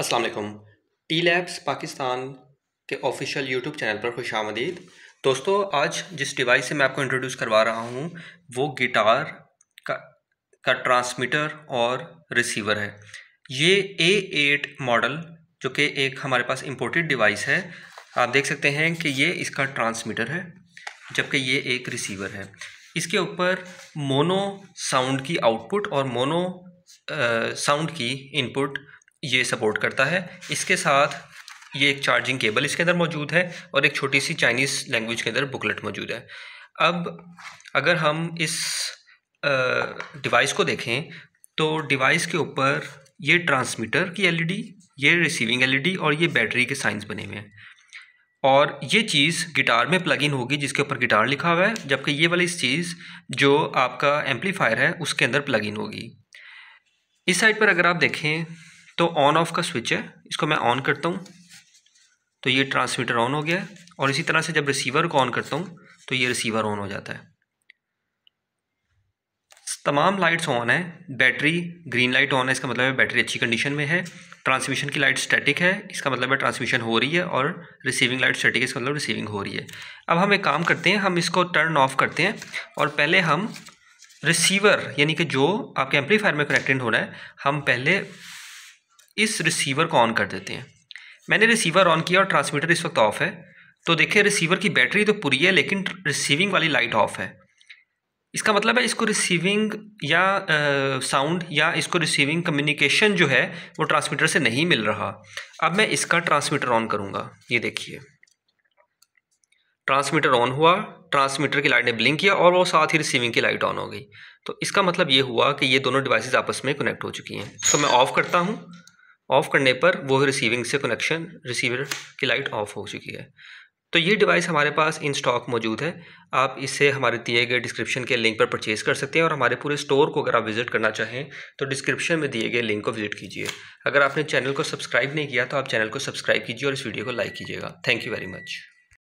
अस्सलाम T labs Pakistan के official YouTube channel पर खुश आमदीद दोस्तों आज जिस डिवाइस से मैं आपको इंट्रोड्यूस करवा रहा हूँ वो गिटार का का ट्रांसमीटर और रिसीवर है ये ए एट मॉडल जो कि एक हमारे पास इम्पोर्टेड डिवाइस है आप देख सकते हैं कि ये इसका ट्रांसमीटर है जबकि ये एक रिसीवर है इसके ऊपर मोनो साउंड की आउटपुट और मोनो साउंड की इनपुट ये सपोर्ट करता है इसके साथ ये एक चार्जिंग केबल इसके अंदर मौजूद है और एक छोटी सी चाइनीज़ लैंग्वेज के अंदर बुकलेट मौजूद है अब अगर हम इस डिवाइस को देखें तो डिवाइस के ऊपर ये ट्रांसमीटर की एलईडी e ये रिसीविंग एलईडी e और ये बैटरी के साइंस बने हुए हैं और ये चीज़ गिटार में प्लग इन होगी जिसके ऊपर गिटार लिखा हुआ है जबकि ये वाली इस चीज़ जो आपका एम्पलीफायर है उसके अंदर प्लग इन होगी इस साइड पर अगर आप देखें तो ऑन ऑफ का स्विच है इसको मैं ऑन करता हूँ तो ये ट्रांसमीटर ऑन हो गया है और इसी तरह से जब रिसीवर को ऑन करता हूँ तो ये रिसीवर ऑन हो जाता है तमाम लाइट्स ऑन है बैटरी ग्रीन लाइट ऑन है इसका मतलब है बैटरी अच्छी कंडीशन में है ट्रांसमिशन की लाइट स्टैटिक है इसका मतलब है ट्रांसमिशन हो रही है और रिसीविंग लाइट स्टैटिक है इसका मतलब रिसीविंग हो रही है अब हम एक काम करते हैं हम इसको टर्न ऑफ करते हैं और पहले हम रिसीवर यानी कि जो आपके एम्पलीफायर में कनेक्टेड होना है हम पहले इस रिसीवर को ऑन कर देते हैं मैंने रिसीवर ऑन किया और ट्रांसमीटर इस वक्त ऑफ है तो देखिए रिसीवर की बैटरी तो पूरी है लेकिन रिसीविंग वाली लाइट ऑफ है इसका मतलब है इसको रिसीविंग या साउंड या इसको रिसीविंग कम्युनिकेशन जो है वो ट्रांसमीटर से नहीं मिल रहा अब मैं इसका ट्रांसमीटर ऑन करूँगा ये देखिए ट्रांसमीटर ऑन हुआ ट्रांसमीटर की लाइट ने ब्लिंक किया और वो साथ ही रिसीविंग की लाइट ऑन हो गई तो इसका मतलब ये हुआ कि ये दोनों डिवाइसेस आपस में कनेक्ट हो चुकी हैं तो मैं ऑफ़ करता हूँ ऑफ़ करने पर वो रिसीविंग से कनेक्शन रिसीवर की लाइट ऑफ हो चुकी है तो ये डिवाइस हमारे पास इन स्टॉक मौजूद है आप इसे हमारे दिए गए डिस्क्रिप्शन के लिंक पर परचेज़ कर सकते हैं और हमारे पूरे स्टोर को अगर आप विजिट करना चाहें तो डिस्क्रिप्शन में दिए गए लिंक को विजिट कीजिए अगर आपने चैनल को सब्सक्राइब नहीं किया तो आप चैनल को सब्सक्राइब कीजिए और इस वीडियो को लाइक कीजिएगा थैंक यू वेरी मच